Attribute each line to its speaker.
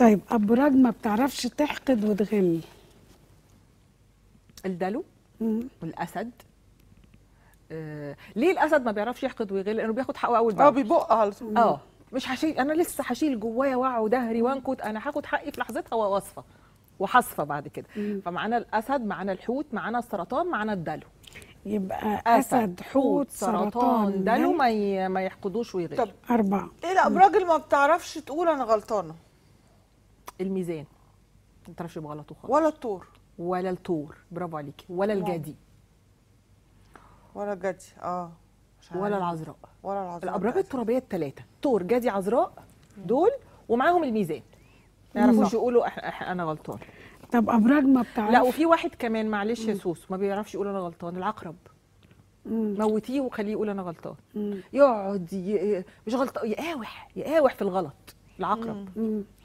Speaker 1: طيب ابراج ما بتعرفش تحقد وتغل الدلو والاسد آه ليه الاسد ما بيعرفش يحقد ويغل لانه بياخد حقه اول باول اه بيبق على طول اه مش هشيل انا لسه هشيل جوايا وعي ودهري وانكت انا هاخد حقي في لحظتها وواصفه وحصفه بعد كده فمعانا الاسد معانا الحوت معانا السرطان معانا الدلو يبقى اسد حوت سرطان دلو ما ما يحقدوش ويغل طب اربعه ايه الابراج اللي ما بتعرفش تقول انا غلطانه الميزان ما تعرفش بغلطه خالص ولا الطور ولا الطور برافو عليكي ولا الجدي ولا الجدي اه ولا العذراء ولا العذراء الابراج الترابيه الثلاثه طور جدي عذراء دول ومعاهم الميزان ما يعرفوش يقولوا أح أح انا غلطان طب ابراج ما بتعرفش لا وفي واحد كمان معلش يا سوس ما بيعرفش يقول انا غلطان العقرب موتيه وخليه يقول انا غلطان يقعد ي... مش غلطان يقاوح يقاوح في الغلط العقرب مم. مم.